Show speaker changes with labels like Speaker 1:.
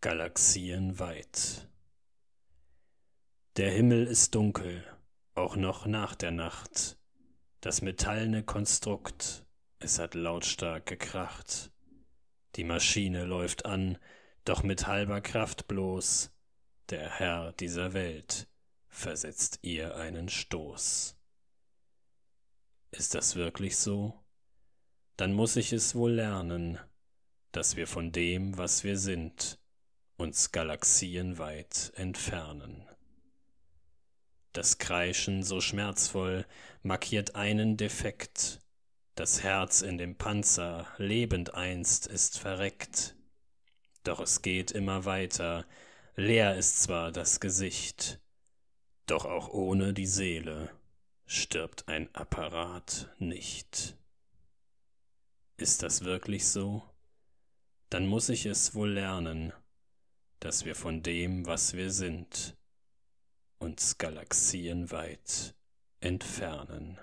Speaker 1: galaxienweit. Der Himmel ist dunkel, auch noch nach der Nacht. Das metallene Konstrukt, es hat lautstark gekracht. Die Maschine läuft an, doch mit halber Kraft bloß. Der Herr dieser Welt versetzt ihr einen Stoß. Ist das wirklich so? Dann muss ich es wohl lernen, dass wir von dem, was wir sind, uns galaxienweit entfernen. Das Kreischen so schmerzvoll markiert einen Defekt, das Herz in dem Panzer lebend einst ist verreckt. Doch es geht immer weiter, leer ist zwar das Gesicht, doch auch ohne die Seele stirbt ein Apparat nicht. Ist das wirklich so? Dann muss ich es wohl lernen, dass wir von dem, was wir sind, uns galaxienweit entfernen.